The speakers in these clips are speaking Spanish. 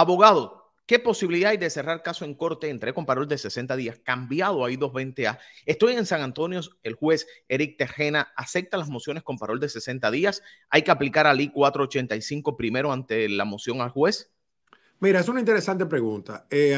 Abogado, ¿Qué posibilidad hay de cerrar caso en corte entre con parol de 60 días cambiado a I220A? Estoy en San Antonio, el juez Eric Tejena acepta las mociones con parol de 60 días. ¿Hay que aplicar al I485 primero ante la moción al juez? Mira, es una interesante pregunta. Eh,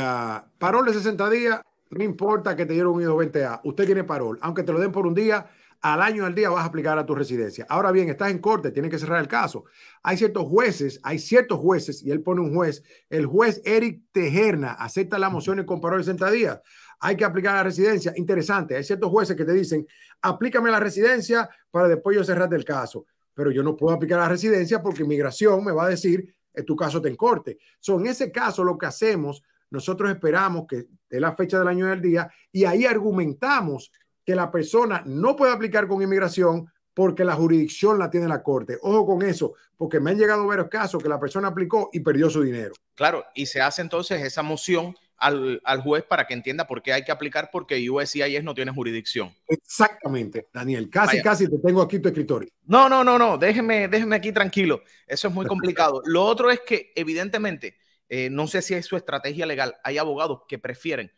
parol de 60 días, no importa que te dieron un I220A, usted tiene parol, aunque te lo den por un día, al año del día vas a aplicar a tu residencia. Ahora bien, estás en corte, tienes que cerrar el caso. Hay ciertos jueces, hay ciertos jueces, y él pone un juez, el juez Eric Tejerna acepta la moción y comparó el 60 días. Hay que aplicar a la residencia. Interesante, hay ciertos jueces que te dicen, aplícame la residencia para después yo cerrar el caso. Pero yo no puedo aplicar a la residencia porque inmigración me va a decir, eh, tu caso te en corte. So, en ese caso, lo que hacemos, nosotros esperamos que de la fecha del año del día y ahí argumentamos que la persona no puede aplicar con inmigración porque la jurisdicción la tiene la corte. Ojo con eso, porque me han llegado varios casos que la persona aplicó y perdió su dinero. Claro, y se hace entonces esa moción al, juez para que entienda por qué hay que aplicar porque USCIS no tiene jurisdicción. Exactamente, Daniel. Casi, casi te tengo aquí tu escritorio. No, no, no, no, déjeme, déjeme aquí tranquilo. Eso es muy complicado. Lo otro es que evidentemente, eh, no sé si es su estrategia legal, hay abogados que prefieren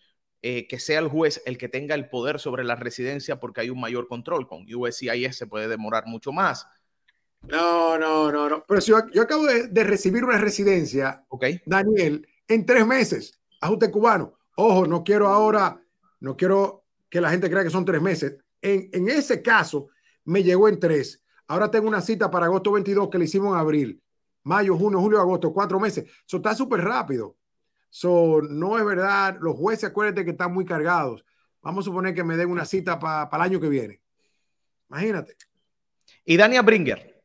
eh, que sea el juez el que tenga el poder sobre la residencia porque hay un mayor control. Con USCIS se puede demorar mucho más. No, no, no, no. Pero yo, acabo de, recibir una residencia, okay. Daniel, en tres meses, ajuste cubano. Ojo, no quiero ahora, no quiero que la gente crea que son tres meses. En, en ese caso, me llegó en tres. Ahora tengo una cita para agosto 22 que le hicimos en abril. Mayo, junio, julio, agosto, cuatro meses. Eso está súper rápido. So, no es verdad, los jueces, acuérdate que están muy cargados. Vamos a suponer que me den una cita para el año que viene. Imagínate. Y Dania Bringer.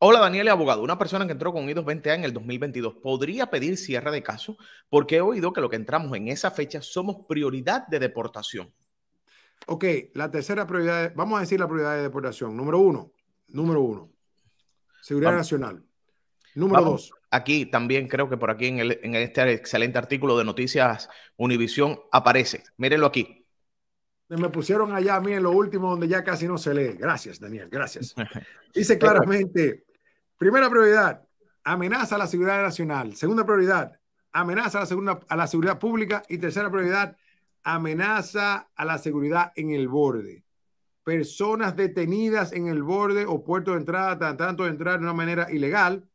Hola Daniel, abogado. Una persona que entró con 220 20 en el 2022 podría pedir cierre de caso porque he oído que lo que entramos en esa fecha somos prioridad de deportación. Ok, la tercera prioridad, vamos a decir la prioridad de deportación. Número uno, número uno, seguridad nacional. Número dos. Aquí también creo que por aquí en, este excelente artículo de Noticias Univisión aparece. Mírenlo aquí. Me pusieron allá a mí lo último donde ya casi no se lee. Gracias, Daniel, gracias. Dice claramente, primera prioridad, amenaza a la seguridad nacional. Segunda prioridad, amenaza a la, a la seguridad pública. Y tercera prioridad, amenaza a la seguridad en el borde. Personas detenidas en el borde o puerto de entrada, tratando de entrar de una manera ilegal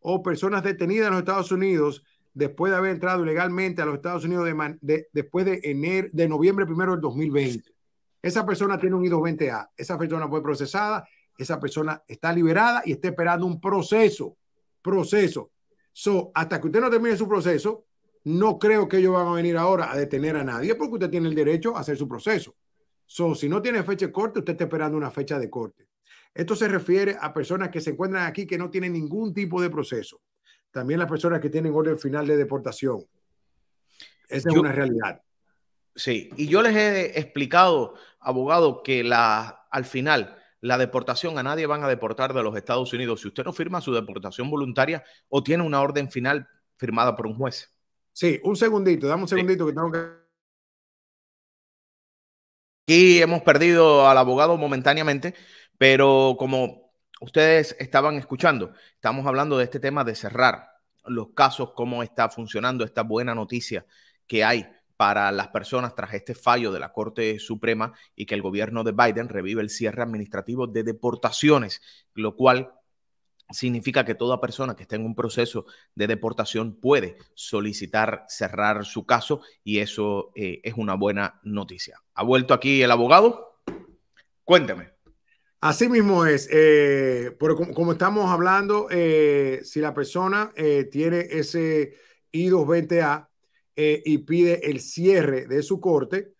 o personas detenidas en los Estados Unidos después de haber entrado ilegalmente a los Estados Unidos de después de, enero, de noviembre primero del 2020. Esa persona tiene un I-220A, esa persona fue procesada, esa persona está liberada y está esperando un proceso, proceso. So, hasta que usted no termine su proceso, no creo que ellos van a venir ahora a detener a nadie porque usted tiene el derecho a hacer su proceso. So, si no tiene fecha de corte, usted está esperando una fecha de corte. Esto se refiere a personas que se encuentran aquí que no tienen ningún tipo de proceso. También las personas que tienen orden final de deportación. Esa es una realidad. Sí, y yo les he explicado, abogado, que la, al final la deportación a nadie van a deportar de los Estados Unidos si usted no firma su deportación voluntaria o tiene una orden final firmada por un juez. Sí, un segundito, dame un segundito que tengo que... Aquí hemos perdido al abogado momentáneamente, pero como ustedes estaban escuchando, estamos hablando de este tema de cerrar los casos, cómo está funcionando esta buena noticia que hay para las personas tras este fallo de la Corte Suprema y que el gobierno de Biden revive el cierre administrativo de deportaciones, lo cual significa que toda persona que esté en un proceso de deportación puede solicitar cerrar su caso y eso eh, es una buena noticia. ¿Ha vuelto aquí el abogado? Cuénteme. Así mismo es, eh, como, estamos hablando, eh, si la persona eh, tiene ese I220A y pide el cierre de su corte,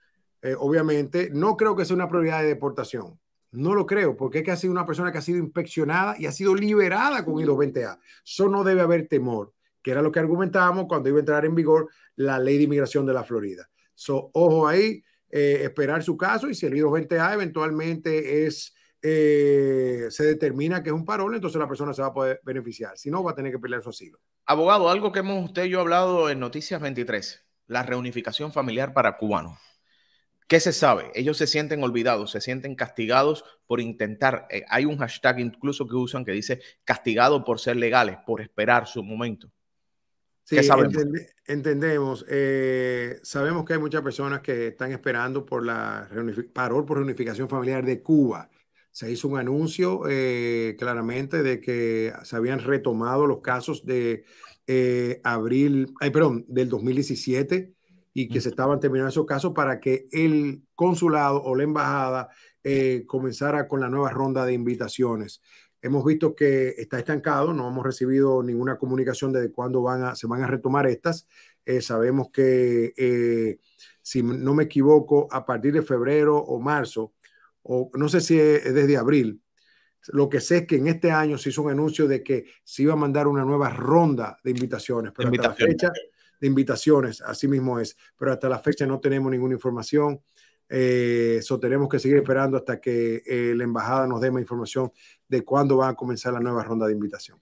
obviamente no creo que sea una prioridad de deportación. No lo creo, porque es que ha sido una persona que ha sido inspeccionada y ha sido liberada con I220A. Eso no debe haber temor, que era lo que argumentábamos cuando iba a entrar en vigor la ley de inmigración de la Florida. So, ojo ahí, esperar su caso y si el I220A eventualmente es eh, se determina que es un parol, entonces la persona se va a poder beneficiar. Si no, va a tener que pelear su asilo. Abogado, algo que hemos usted y yo hablado en Noticias 23, la reunificación familiar para cubanos. ¿Qué se sabe? Ellos se sienten olvidados, se sienten castigados por intentar. Eh, hay un hashtag incluso que usan que dice castigado por ser legales, por esperar su momento. Sí, ¿Qué sabemos? entendemos. Eh, sabemos que hay muchas personas que están esperando por la por reunificación familiar de Cuba se hizo un anuncio eh, claramente de que se habían retomado los casos de eh, abril, perdón, del 2017 y que se estaban terminando esos casos para que el consulado o la embajada eh, comenzara con la nueva ronda de invitaciones. Hemos visto que está estancado, no hemos recibido ninguna comunicación de cuándo van a, se van a retomar estas. sabemos que, si no me equivoco, a partir de febrero o marzo, o no sé si es desde abril. Lo que sé es que en este año se hizo un anuncio de que se iba a mandar una nueva ronda de invitaciones, pero hasta la fecha de invitaciones, así mismo es, pero hasta la fecha no tenemos ninguna información. Eso eh, tenemos que seguir esperando hasta que eh, la embajada nos dé más información de cuándo va a comenzar la nueva ronda de invitación.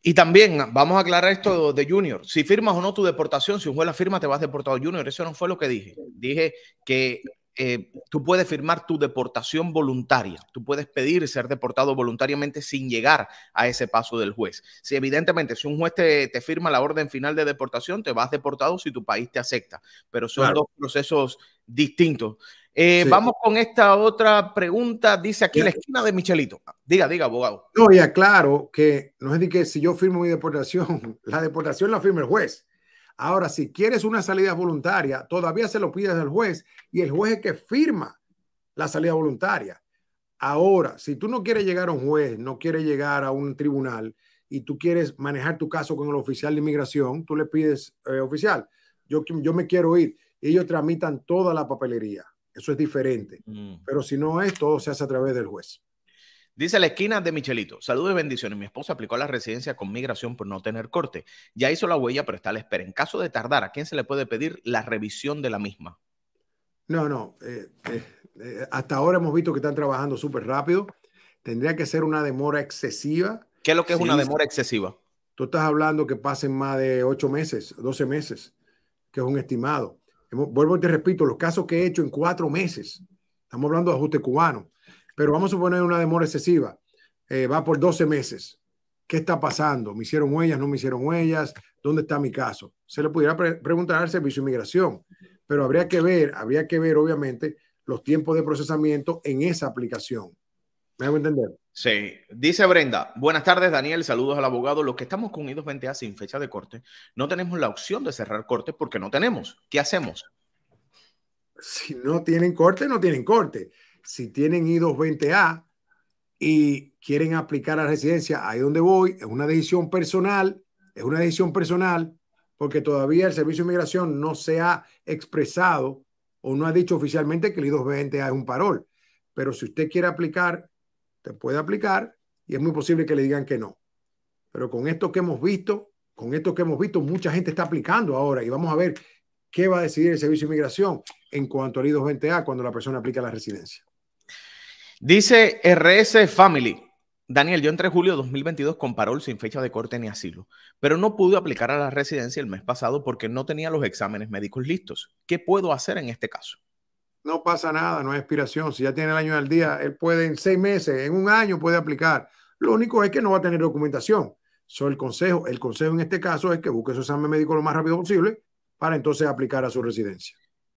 Y también vamos a aclarar esto de Junior. Si firmas o no tu deportación, si un la firma, te vas deportado Junior. Eso no fue lo que dije. Dije que eh, tú puedes firmar tu deportación voluntaria, tú puedes pedir ser deportado voluntariamente sin llegar a ese paso del juez. Si evidentemente, si un juez te, te firma la orden final de deportación, te vas deportado si tu país te acepta, pero son dos procesos distintos. Eh, vamos con esta otra pregunta, dice aquí en la eh, esquina de Michelito. Diga, diga, abogado. No, ya claro que no es de que si yo firmo mi deportación, la deportación la firma el juez. Ahora, si quieres una salida voluntaria, todavía se lo pides al juez y el juez es que firma la salida voluntaria. Ahora, si tú no quieres llegar a un juez, no quieres llegar a un tribunal y tú quieres manejar tu caso con el oficial de inmigración, tú le pides, eh, oficial, yo, yo me quiero ir. ellos tramitan toda la papelería. Eso es diferente. Mm. Pero si no es, todo se hace a través del juez. Dice la esquina de Michelito. Saludos y bendiciones. Mi esposa aplicó la residencia con migración por no tener corte. Ya hizo la huella, pero está a la espera. En caso de tardar, ¿a quién se le puede pedir la revisión de la misma? No, no. Eh, eh, eh, hasta ahora hemos visto que están trabajando súper rápido. Tendría que ser una demora excesiva. ¿Qué es lo que es una demora excesiva? Tú estás hablando que pasen más de ocho meses, 12 meses, que es un estimado. vuelvo y te repito, los casos que he hecho en cuatro meses, estamos hablando de ajuste cubano pero vamos a suponer una demora excesiva. Eh, va por 12 meses. ¿Qué está pasando? ¿Me hicieron huellas? ¿No me hicieron huellas? ¿Dónde está mi caso? Se le pudiera preguntar al Servicio de Inmigración, pero habría que ver, habría que ver obviamente los tiempos de procesamiento en esa aplicación. ¿Me hago entender? Sí, dice Brenda, buenas tardes Daniel, saludos al abogado. Los que estamos con I220A sin fecha de corte, no tenemos la opción de cerrar corte porque no tenemos. ¿Qué hacemos? Si no tienen corte, no tienen corte si tienen I-220A y quieren aplicar a residencia, ahí donde voy, es una decisión personal, es una decisión personal, porque todavía el Servicio de Inmigración no se ha expresado o no ha dicho oficialmente que el I-220A es un parol. Pero si usted quiere aplicar, te puede aplicar y es muy posible que le digan que no. Pero con esto que hemos visto, con esto que hemos visto, mucha gente está aplicando ahora y vamos a ver qué va a decidir el Servicio de Inmigración en cuanto al I-220A cuando la persona aplica la residencia. Dice RS Family. Daniel, yo entre julio de 2022 con parol sin fecha de corte ni asilo, pero no pude aplicar a la residencia el mes pasado porque no tenía los exámenes médicos listos. ¿Qué puedo hacer en este caso? No pasa nada, no hay expiración. Si ya tiene el año al día, él puede en seis meses, en un año puede aplicar. Lo único es que no va a tener documentación. Eso el consejo. El consejo en este caso es que busque su examen médico lo más rápido posible para entonces aplicar a su residencia.